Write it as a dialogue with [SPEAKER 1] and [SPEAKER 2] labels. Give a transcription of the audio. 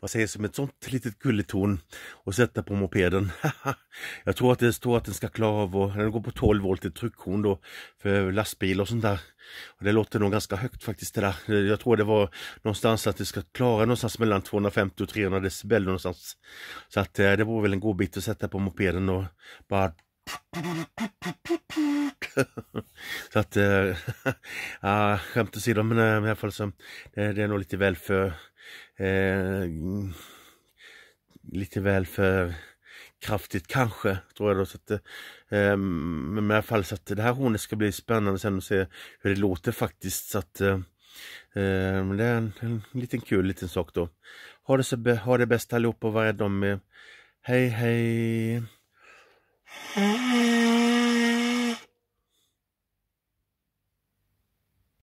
[SPEAKER 1] Vad säger som ett sånt litet gulligt torn och sätta på mopeden. jag tror att det står att den ska klara av och den går på 12 volt i tryckkorn då för lastbil och sånt där. Och det låter nog ganska högt faktiskt det där. Jag tror det var någonstans att det ska klara någonstans mellan 250 och 300 decibel någonstans. Så att eh, det var väl en god bit att sätta på mopeden och bara så att, äh, äh, skämt åsido, men äh, i alla fall så, det, det är nog lite väl för, äh, lite väl för kraftigt kanske, tror jag då. Så att, äh, men i alla fall så att det här hornet ska bli spännande sen och se hur det låter faktiskt. Så att, äh, det är en, en liten kul liten sak då. Ha det, så, ha det bäst allihopa och var rädda om er. Hej hej!